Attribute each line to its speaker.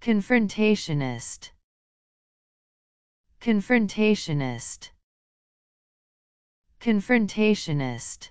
Speaker 1: Confrontationist Confrontationist Confrontationist